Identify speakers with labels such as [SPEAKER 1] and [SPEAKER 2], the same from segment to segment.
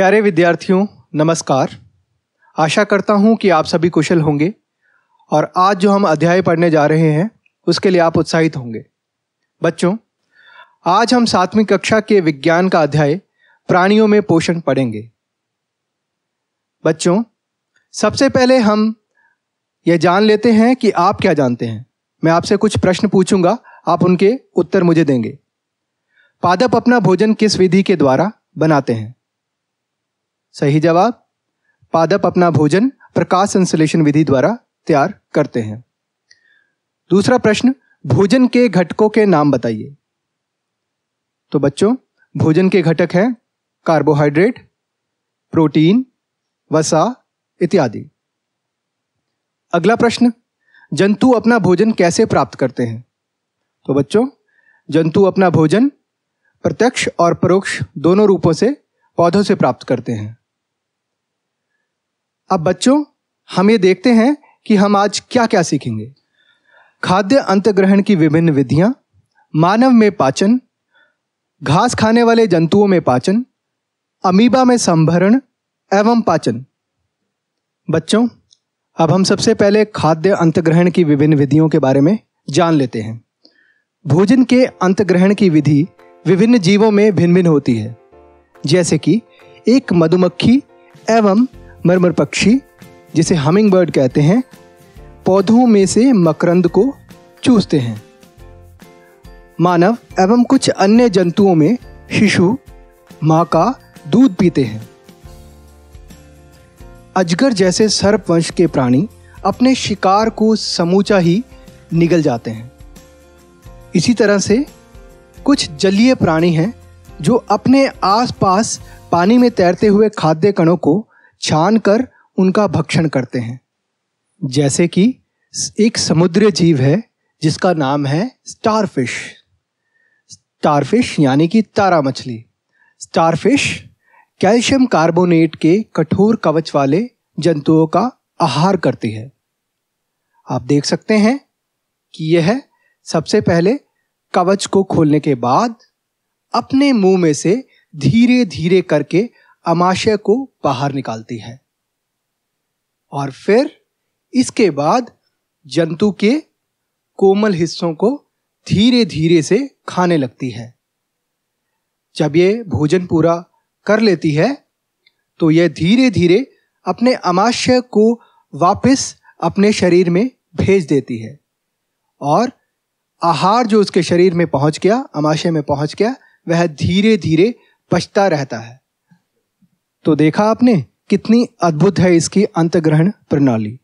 [SPEAKER 1] प्यारे विद्यार्थियों नमस्कार आशा करता हूं कि आप सभी कुशल होंगे और आज जो हम अध्याय पढ़ने जा रहे हैं उसके लिए आप उत्साहित होंगे बच्चों आज हम सातवीं कक्षा के विज्ञान का अध्याय प्राणियों में पोषण पढ़ेंगे बच्चों सबसे पहले हम यह जान लेते हैं कि आप क्या जानते हैं मैं आपसे कुछ प्रश्न पूछूंगा आप उनके उत्तर मुझे देंगे पादप अपना भोजन किस विधि के द्वारा बनाते हैं सही जवाब पादप अपना भोजन प्रकाश संश्लेषण विधि द्वारा तैयार करते हैं दूसरा प्रश्न भोजन के घटकों के नाम बताइए तो बच्चों भोजन के घटक हैं कार्बोहाइड्रेट प्रोटीन वसा इत्यादि अगला प्रश्न जंतु अपना भोजन कैसे प्राप्त करते हैं तो बच्चों जंतु अपना भोजन प्रत्यक्ष और परोक्ष दोनों रूपों से पौधों से प्राप्त करते हैं अब बच्चों हम ये देखते हैं कि हम आज क्या क्या सीखेंगे खाद्य अंतग्रहण की विभिन्न विधियां मानव में पाचन घास खाने वाले जंतुओं में पाचन अमीबा में संभरण एवं पाचन बच्चों अब हम सबसे पहले खाद्य अंतग्रहण की विभिन्न विधियों के बारे में जान लेते हैं भोजन के अंतग्रहण की विधि विभिन्न जीवों में भिन्न भिन्न होती है जैसे कि एक मधुमक्खी एवं मरमर पक्षी जिसे हमिंग बर्ड कहते हैं पौधों में से मकरंद को चूसते हैं मानव एवं कुछ अन्य जंतुओं में शिशु माँ का दूध पीते हैं अजगर जैसे सर्प वंश के प्राणी अपने शिकार को समूचा ही निगल जाते हैं इसी तरह से कुछ जलीय प्राणी हैं जो अपने आसपास पानी में तैरते हुए खाद्य कणों को छान कर उनका भक्षण करते हैं जैसे कि एक समुद्र जीव है जिसका नाम है स्टारफिश स्टारफिश यानी कि तारा मछली स्टारफिश कैल्शियम कार्बोनेट के कठोर कवच वाले जंतुओं का आहार करती है आप देख सकते हैं कि यह है, सबसे पहले कवच को खोलने के बाद अपने मुंह में से धीरे धीरे करके अमाशय को बाहर निकालती है और फिर इसके बाद जंतु के कोमल हिस्सों को धीरे धीरे से खाने लगती है जब ये भोजन पूरा कर लेती है तो यह धीरे धीरे अपने अमाशय को वापस अपने शरीर में भेज देती है और आहार जो उसके शरीर में पहुंच गया अमाशय में पहुंच गया वह धीरे धीरे पछता रहता है तो देखा आपने कितनी अद्भुत है इसकी अंतग्रहण प्रणाली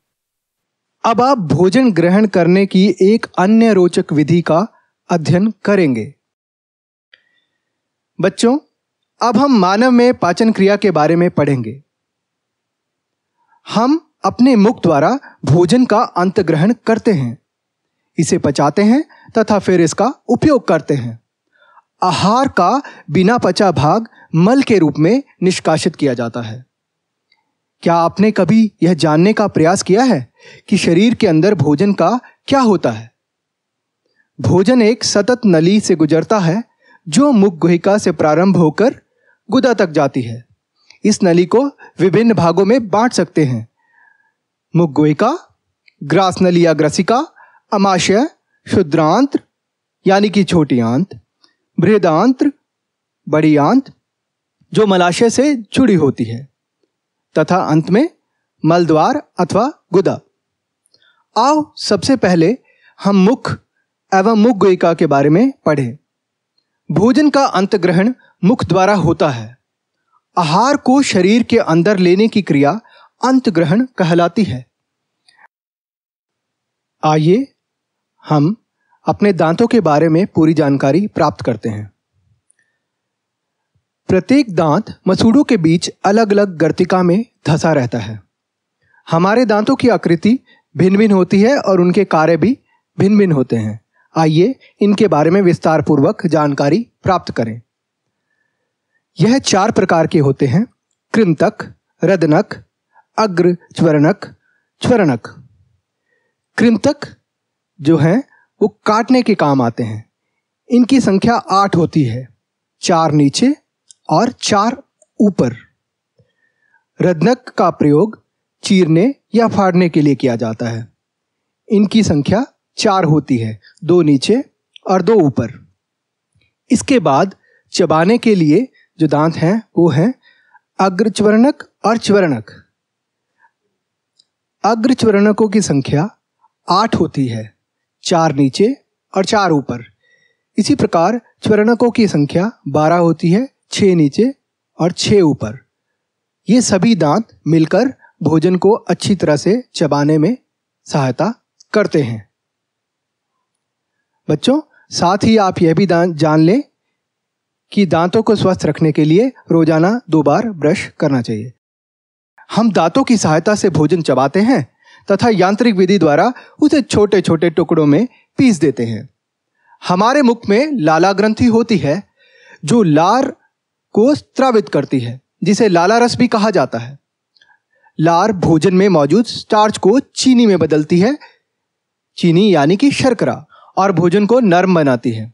[SPEAKER 1] अब आप भोजन ग्रहण करने की एक अन्य रोचक विधि का अध्ययन करेंगे बच्चों अब हम मानव में पाचन क्रिया के बारे में पढ़ेंगे हम अपने मुख द्वारा भोजन का अंतग्रहण करते हैं इसे पचाते हैं तथा फिर इसका उपयोग करते हैं आहार का बिना पचा भाग मल के रूप में निष्कासित किया जाता है क्या आपने कभी यह जानने का प्रयास किया है कि शरीर के अंदर भोजन का क्या होता है भोजन एक सतत नली से गुजरता है जो मुख गुहिका से प्रारंभ होकर गुदा तक जाती है इस नली को विभिन्न भागों में बांट सकते हैं मुख गुहिका ग्रास नली या ग्रसिका अमाशय शुद्रांत यानी कि छोटी आंत बृहदांत्र बड़ी आंत जो मलाशय से जुड़ी होती है तथा अंत में मलद्वार अथवा गुदा आओ सबसे पहले हम मुख एवं मुख गोयिका के बारे में पढ़ें भोजन का अंत ग्रहण मुख द्वारा होता है आहार को शरीर के अंदर लेने की क्रिया अंत ग्रहण कहलाती है आइए हम अपने दांतों के बारे में पूरी जानकारी प्राप्त करते हैं प्रत्येक दांत मसूड़ों के बीच अलग अलग गर्तिका में धसा रहता है हमारे दांतों की आकृति भिन्न भिन्न होती है और उनके कार्य भी भिन्न भिन्न होते हैं आइए इनके बारे में विस्तार पूर्वक जानकारी प्राप्त करें यह चार प्रकार के होते हैं कृंतक रदनक अग्र ज्वरनक चवरणक कृंतक जो हैं वो काटने के काम आते हैं इनकी संख्या आठ होती है चार नीचे और चार ऊपर रदनक का प्रयोग चीरने या फाड़ने के लिए किया जाता है इनकी संख्या चार होती है दो नीचे और दो ऊपर इसके बाद चबाने के लिए जो दांत हैं वो हैं अग्रचवर्णक और चवर्णक अग्रचवर्णकों की संख्या आठ होती है चार नीचे और चार ऊपर इसी प्रकार चरणकों की संख्या बारह होती है छः नीचे और छः ऊपर ये सभी दांत मिलकर भोजन को अच्छी तरह से चबाने में सहायता करते हैं बच्चों साथ ही आप यह भी जान लें कि दांतों को स्वस्थ रखने के लिए रोजाना दो बार ब्रश करना चाहिए हम दांतों की सहायता से भोजन चबाते हैं तथा यांत्रिक विधि द्वारा उसे छोटे छोटे टुकड़ों में पीस देते हैं हमारे मुख में लाला ग्रंथि होती है जो लार को स्त्रावित करती है जिसे लाला रस भी कहा जाता है लार भोजन में मौजूद स्टार्च को चीनी में बदलती है चीनी यानी कि शर्करा और भोजन को नर्म बनाती है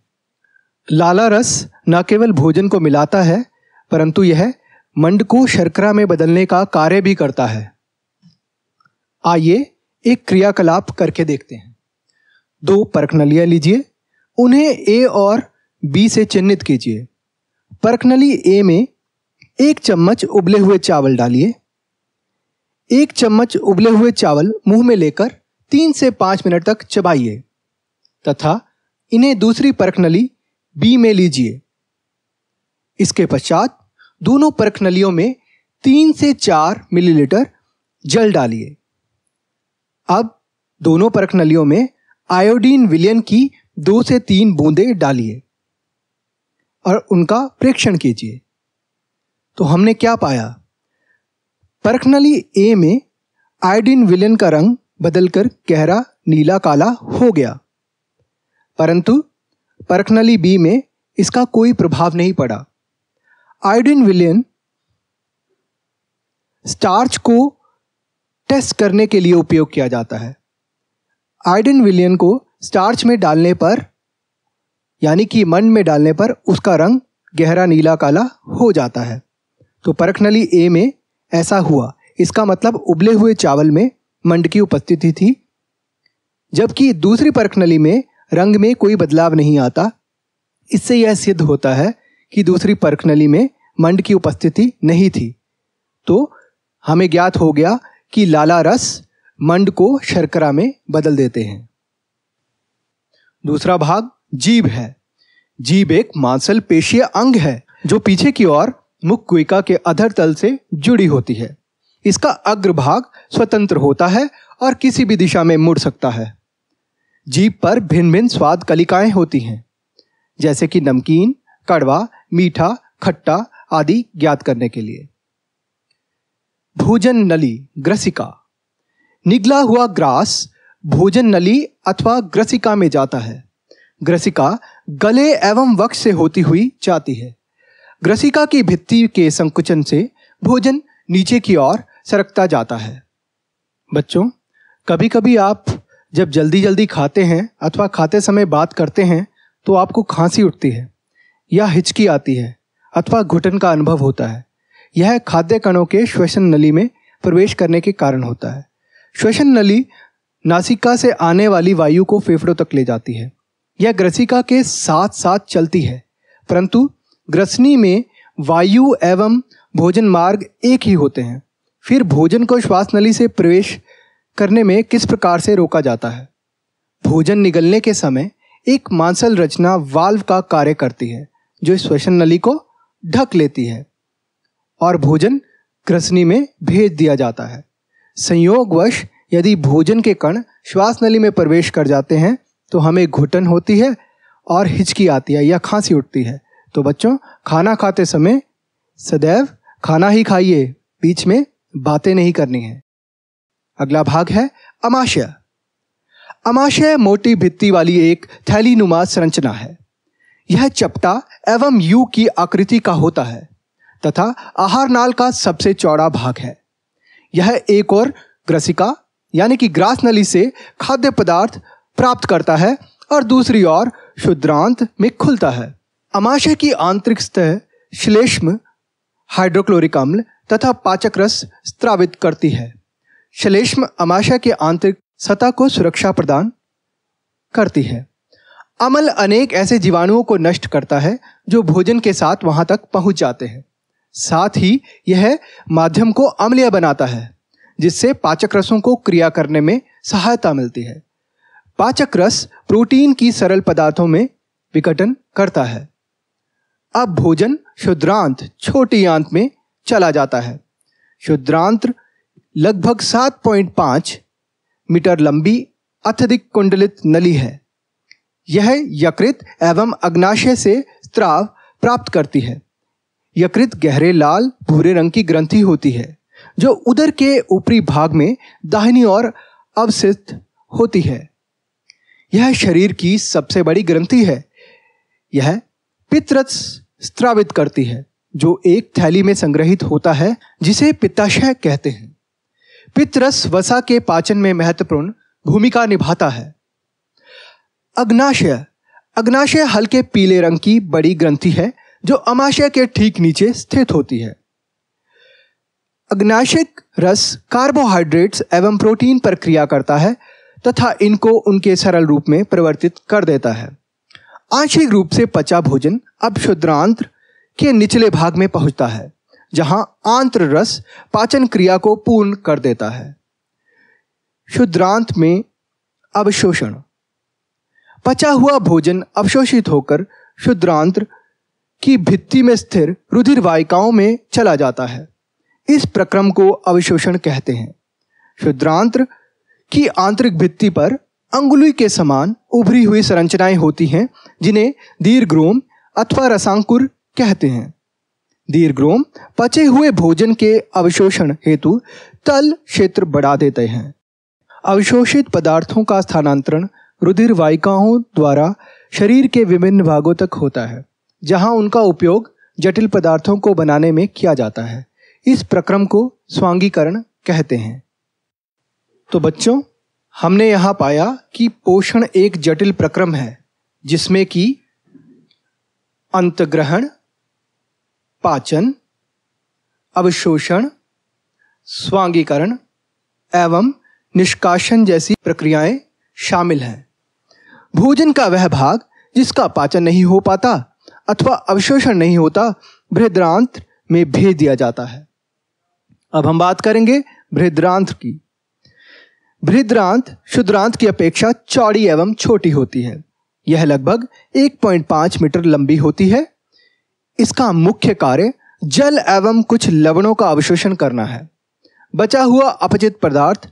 [SPEAKER 1] लाला रस न केवल भोजन को मिलाता है परंतु यह मंड को शर्करा में बदलने का कार्य भी करता है आइए एक क्रियाकलाप करके देखते हैं दो परखनलियाँ लीजिए उन्हें ए और बी से चिन्हित कीजिए परखनली ए में एक चम्मच उबले हुए चावल डालिए एक चम्मच उबले हुए चावल मुंह में लेकर तीन से पाँच मिनट तक चबाइए तथा इन्हें दूसरी परखनली बी में लीजिए इसके पश्चात दोनों परखनलियों में तीन से चार मिलीलीटर जल डालिए अब दोनों परख नलियों में आयोडीन विलयन की दो से तीन बूंदें डालिए और उनका प्रेक्षण कीजिए तो हमने क्या पाया परखनली ए में आयोडीन विलियन का रंग बदलकर गहरा नीला काला हो गया परंतु परखनली बी में इसका कोई प्रभाव नहीं पड़ा आयोडीन विलियन स्टार्च को टेस्ट करने के लिए उपयोग किया जाता है आयोडीन विलियन को स्टार्च में डालने पर यानी कि मंड में डालने पर उसका रंग गहरा नीला काला हो जाता है तो परखनली ए में ऐसा हुआ इसका मतलब उबले हुए चावल में मंड की उपस्थिति थी जबकि दूसरी परखनली में रंग में कोई बदलाव नहीं आता इससे यह सिद्ध होता है कि दूसरी परखनली में मंड की उपस्थिति नहीं थी तो हमें ज्ञात हो गया कि लाला रस मंड को शर्करा में बदल देते हैं दूसरा भाग जीभ है जीभ एक मांसल पेशीय अंग है जो पीछे की ओर मुख कुइका के अधर तल से जुड़ी होती है इसका अग्रभाग स्वतंत्र होता है और किसी भी दिशा में मुड़ सकता है जीप पर भिन्न भिन्न स्वाद कलिकाएं होती हैं जैसे कि नमकीन कड़वा मीठा खट्टा आदि ज्ञात करने के लिए भोजन नली ग्रसिका निगला हुआ ग्रास भोजन नली अथवा ग्रसिका में जाता है ग्रसिका गले एवं वक्ष से होती हुई जाती है ग्रसिका की भित्ति के संकुचन से भोजन नीचे की ओर सरकता जाता है बच्चों कभी कभी आप जब जल्दी जल्दी खाते हैं अथवा खाते समय बात करते हैं तो आपको खांसी उठती है या हिचकी आती है अथवा घुटन का अनुभव होता है यह खाद्य कणों के श्वसन नली में प्रवेश करने के कारण होता है श्वसन नली नासिका से आने वाली वायु को फेफड़ों तक ले जाती है यह ग्रसिका के साथ साथ चलती है परंतु ग्रसनी में वायु एवं भोजन मार्ग एक ही होते हैं फिर भोजन को श्वास नली से प्रवेश करने में किस प्रकार से रोका जाता है भोजन निगलने के समय एक मांसल रचना वाल्व का कार्य करती है जो श्वसन नली को ढक लेती है और भोजन ग्रसनी में भेज दिया जाता है संयोगवश यदि भोजन के कण श्वास नली में प्रवेश कर जाते हैं तो हमें घुटन होती है और हिचकी आती है या खांसी उठती है तो बच्चों खाना खाते समय सदैव खाना ही खाइए बीच में बातें नहीं करनी है अगला भाग है अमाशय अमाशय मोटी भित्ति वाली एक थैली नुमा संरचना है यह चपटा एवं यू की आकृति का होता है तथा आहार नाल का सबसे चौड़ा भाग है यह एक और ग्रसिका यानी कि ग्रास नली से खाद्य पदार्थ प्राप्त करता है और दूसरी ओर शुद्रांत में खुलता है अमाशय की आंतरिक सतह श्लेष्म हाइड्रोक्लोरिक अम्ल तथा पाचक रस स्त्रावित करती है श्लेष्म अमाशय के आंतरिक सतह को सुरक्षा प्रदान करती है अमल अनेक ऐसे जीवाणुओं को नष्ट करता है जो भोजन के साथ वहां तक पहुंच जाते हैं साथ ही यह माध्यम को अम्लीय बनाता है जिससे पाचक रसों को क्रिया करने में सहायता मिलती है पाचक रस प्रोटीन की सरल पदार्थों में विघटन करता है अब भोजन शुद्रांत छोटी आंत में चला जाता है शुद्रांत लगभग 7.5 मीटर लंबी अत्यधिक कुंडलित नली है यह यकृत एवं अग्नाशय से स्त्राव प्राप्त करती है यकृत गहरे लाल भूरे रंग की ग्रंथि होती है जो उदर के ऊपरी भाग में दाहिनी ओर अवस्थित होती है यह शरीर की सबसे बड़ी ग्रंथि है यह पितरस स्त्रावित करती है जो एक थैली में संग्रहित होता है जिसे पित्ताशय कहते हैं पितरस वसा के पाचन में महत्वपूर्ण भूमिका निभाता है अग्नाशय अग्नाशय हल्के पीले रंग की बड़ी ग्रंथि है जो अमाशय के ठीक नीचे स्थित होती है अग्नाशिक रस कार्बोहाइड्रेट्स एवं प्रोटीन पर क्रिया करता है तथा इनको उनके सरल रूप में परिवर्तित कर देता है आंशिक रूप से पचा भोजन अब शुद्रांत्र के निचले भाग में पहुंचता है जहां आंत्र रस पाचन क्रिया को पूर्ण कर देता है शुद्रांत में अवशोषण पचा हुआ भोजन अवशोषित होकर शुद्रांत्र की भित्ति में स्थिर रुधिर वायिकाओं में चला जाता है इस प्रक्रम को अवशोषण कहते हैं शुद्रांत्र की आंतरिक भित्ति पर अंगुली के समान उभरी हुई संरचनाएं होती हैं जिन्हें दीर्घ्रोम अथवा रसांकुर कहते हैं दीर्घ्रोम पचे हुए भोजन के अवशोषण हेतु तल क्षेत्र बढ़ा देते हैं अवशोषित पदार्थों का स्थानांतरण रुधिर वायिकाओं द्वारा शरीर के विभिन्न भागों तक होता है जहां उनका उपयोग जटिल पदार्थों को बनाने में किया जाता है इस प्रक्रम को स्वांगीकरण कहते हैं तो बच्चों हमने यहां पाया कि पोषण एक जटिल प्रक्रम है जिसमें कि अंतग्रहण पाचन अवशोषण स्वांगीकरण एवं निष्कासन जैसी प्रक्रियाएं शामिल हैं भोजन का वह भाग जिसका पाचन नहीं हो पाता अथवा अवशोषण नहीं होता बृहद्रांत्र में भेज दिया जाता है अब हम बात करेंगे बृहद्रांत्र की बृहद्रांत शुद्रांत की अपेक्षा चौड़ी एवं छोटी होती है यह लगभग 1.5 मीटर लंबी होती है इसका मुख्य कार्य जल एवं कुछ लवणों का अवशोषण करना है बचा हुआ अपचित पदार्थ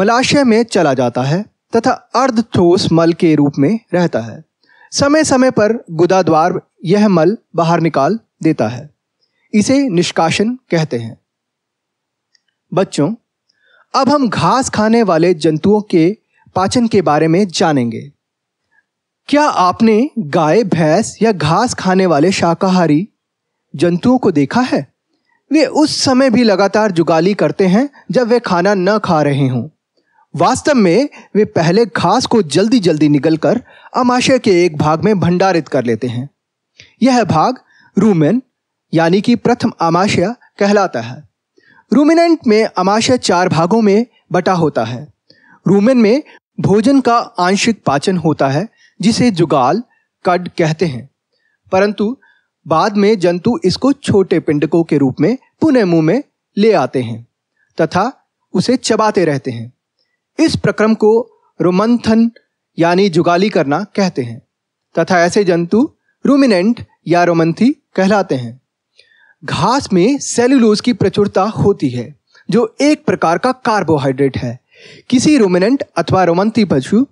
[SPEAKER 1] मलाशय में चला जाता है तथा अर्ध ठोस मल के रूप में रहता है समय समय पर गुदाद्वार यह मल बाहर निकाल देता है इसे निष्काशन कहते हैं बच्चों अब हम घास खाने वाले जंतुओं के पाचन के बारे में जानेंगे क्या आपने गाय भैंस या घास खाने वाले शाकाहारी जंतुओं को देखा है वे उस समय भी लगातार जुगाली करते हैं जब वे खाना न खा रहे हों वास्तव में वे पहले घास को जल्दी जल्दी निकलकर अमाशय के एक भाग में भंडारित कर लेते हैं यह भाग रूमेन यानी कि प्रथम अमाशय कहलाता है रूमिनेंट में अमाशय चार भागों में बटा होता है रूमेन में भोजन का आंशिक पाचन होता है जिसे जुगाल कड कहते हैं परंतु बाद में जंतु इसको छोटे पिंडकों के रूप में पुनः मुंह में ले आते हैं तथा उसे चबाते रहते हैं इस प्रक्रम को रोमंथन यानी जुगाली करना कहते हैं तथा ऐसे जंतु रूमिनेंट या रोमंथी कहलाते हैं घास में सेल्यूलोज की प्रचुरता होती है जो एक प्रकार का कार्बोहाइड्रेट है किसी रोमिनेंट अथवा रोमंथी पशु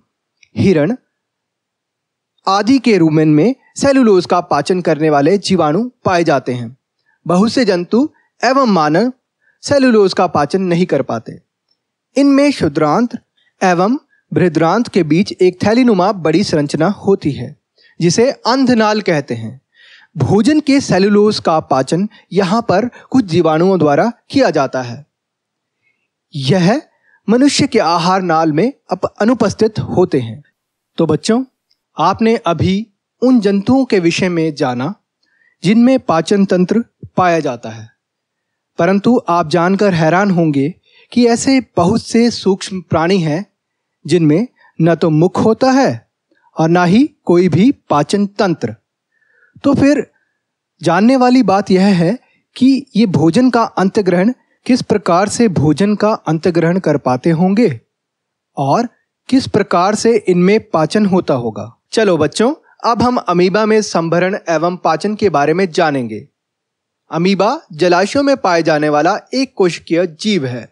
[SPEAKER 1] हिरण आदि के रूमेन में सेलुलोज का पाचन करने वाले जीवाणु पाए जाते हैं बहुत से जंतु एवं मानव सेलुलोज का पाचन नहीं कर पाते इनमें शुद्रांत एवं भृद्रांत के बीच एक थैलीनुमा बड़ी संरचना होती है जिसे अंधनाल कहते हैं भोजन के सेलुलोज का पाचन यहाँ पर कुछ जीवाणुओं द्वारा किया जाता है यह मनुष्य के आहार नाल में अप अनुपस्थित होते हैं तो बच्चों आपने अभी उन जंतुओं के विषय में जाना जिनमें पाचन तंत्र पाया जाता है परंतु आप जानकर हैरान होंगे कि ऐसे बहुत से सूक्ष्म प्राणी हैं जिनमें न तो मुख होता है और ना ही कोई भी पाचन तंत्र तो फिर जानने वाली बात यह है कि ये भोजन का अंतग्रहण किस प्रकार से भोजन का अंतग्रहण कर पाते होंगे और किस प्रकार से इनमें पाचन होता होगा चलो बच्चों अब हम अमीबा में संभरण एवं पाचन के बारे में जानेंगे अमीबा जलाशयों में पाए जाने वाला एक कोशिकीय जीव है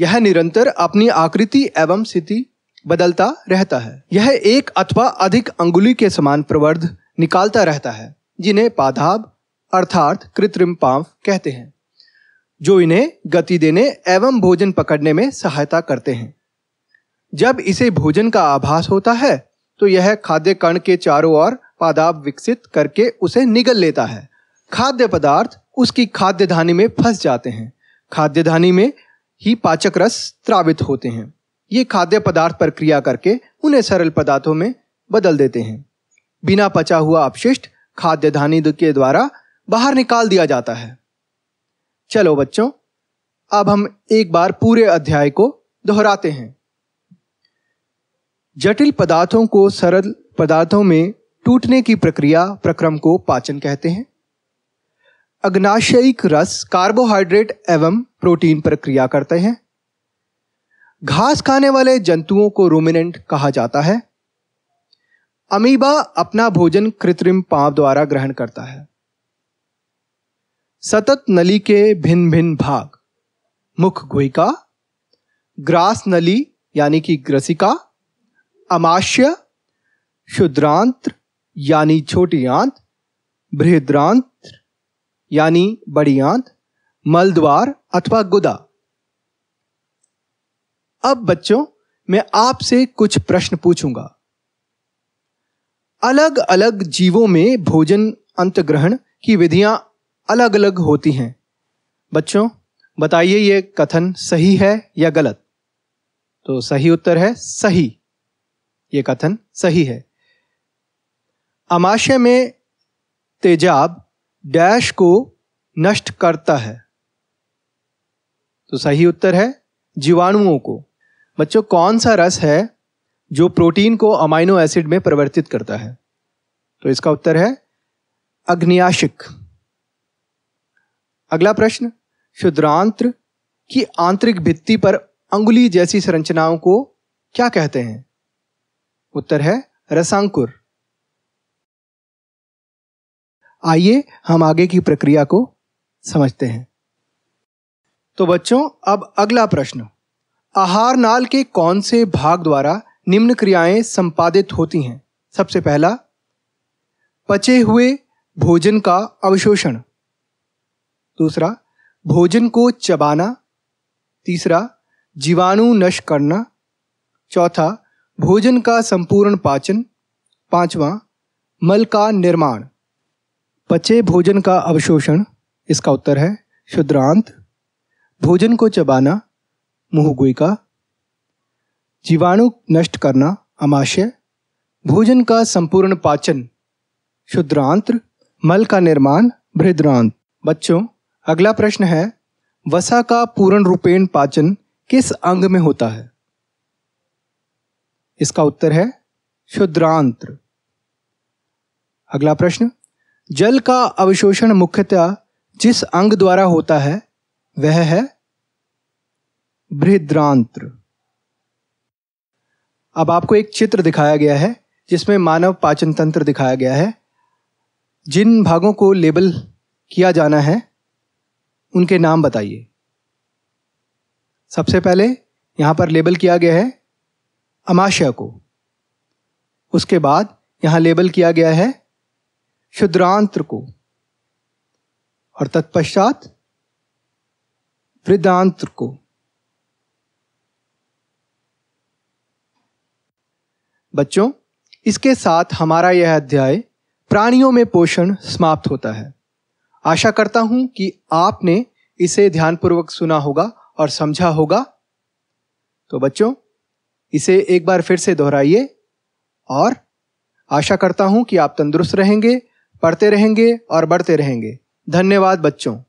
[SPEAKER 1] यह निरंतर अपनी आकृति एवं स्थिति बदलता रहता है यह एक अथवा अधिक अंगुली के समान प्रवर्ध निकालता रहता है जिन्हें पादाब अर्थात कृत्रिम पांव कहते हैं जो इन्हें गति देने एवं भोजन पकड़ने में सहायता करते हैं जब इसे भोजन का आभास होता है तो यह खाद्य कण के चारों ओर पादाब विकसित करके उसे निगल लेता है खाद्य पदार्थ उसकी खाद्य धानी में फंस जाते हैं खाद्य धानी में ही पाचक रस स्रावित होते हैं ये खाद्य पदार्थ पर क्रिया करके उन्हें सरल पदार्थों में बदल देते हैं बिना पचा हुआ अपशिष्ट खाद्य धानी के द्वारा बाहर निकाल दिया जाता है चलो बच्चों अब हम एक बार पूरे अध्याय को दोहराते हैं जटिल पदार्थों को सरल पदार्थों में टूटने की प्रक्रिया प्रक्रम को पाचन कहते हैं अग्नाशयिक रस कार्बोहाइड्रेट एवं प्रोटीन पर क्रिया करते हैं घास खाने वाले जंतुओं को रोमिनेंट कहा जाता है अमीबा अपना भोजन कृत्रिम पांव द्वारा ग्रहण करता है सतत नली के भिन्न भिन्न भाग मुख गुहिका ग्रास नली यानी कि ग्रसिका अमाश्य शुद्रांत यानी छोटी आंत बृहद्रांत यानी बड़ी आंत मलद्वार अथवा गुदा अब बच्चों मैं आपसे कुछ प्रश्न पूछूंगा अलग अलग जीवों में भोजन अंतग्रहण की विधियां अलग अलग होती हैं बच्चों बताइए ये कथन सही है या गलत तो सही उत्तर है सही ये कथन सही है अमाशय में तेजाब डैश को नष्ट करता है तो सही उत्तर है जीवाणुओं को बच्चों कौन सा रस है जो प्रोटीन को अमाइनो एसिड में परिवर्तित करता है तो इसका उत्तर है अग्नियाशिक अगला प्रश्न शुद्रांत्र की आंतरिक भित्ति पर अंगुली जैसी संरचनाओं को क्या कहते हैं उत्तर है रसांकुर आइए हम आगे की प्रक्रिया को समझते हैं तो बच्चों अब अगला प्रश्न आहार नाल के कौन से भाग द्वारा निम्न क्रियाएं संपादित होती हैं सबसे पहला पचे हुए भोजन का अवशोषण दूसरा भोजन को चबाना तीसरा जीवाणु नष्ट करना चौथा भोजन का संपूर्ण पाचन पांचवा मल का निर्माण पचे भोजन का अवशोषण इसका उत्तर है शुद्रांत भोजन को चबाना मुहगुइका जीवाणु नष्ट करना अमाशय भोजन का संपूर्ण पाचन शुद्रांत्र मल का निर्माण भृद्रांत बच्चों अगला प्रश्न है वसा का पूर्ण रूपेण पाचन किस अंग में होता है इसका उत्तर है शुद्रांत्र अगला प्रश्न जल का अवशोषण मुख्यतः जिस अंग द्वारा होता है वह है बृहद्रांत्र अब आपको एक चित्र दिखाया गया है जिसमें मानव पाचन तंत्र दिखाया गया है जिन भागों को लेबल किया जाना है उनके नाम बताइए सबसे पहले यहां पर लेबल किया गया है अमाशय को उसके बाद यहां लेबल किया गया है शुद्रांत्र को और तत्पश्चात वृद्धांत्र को बच्चों इसके साथ हमारा यह अध्याय प्राणियों में पोषण समाप्त होता है आशा करता हूं कि आपने इसे ध्यानपूर्वक सुना होगा और समझा होगा तो बच्चों इसे एक बार फिर से दोहराइए और आशा करता हूं कि आप तंदुरुस्त रहेंगे पढ़ते रहेंगे और बढ़ते रहेंगे धन्यवाद बच्चों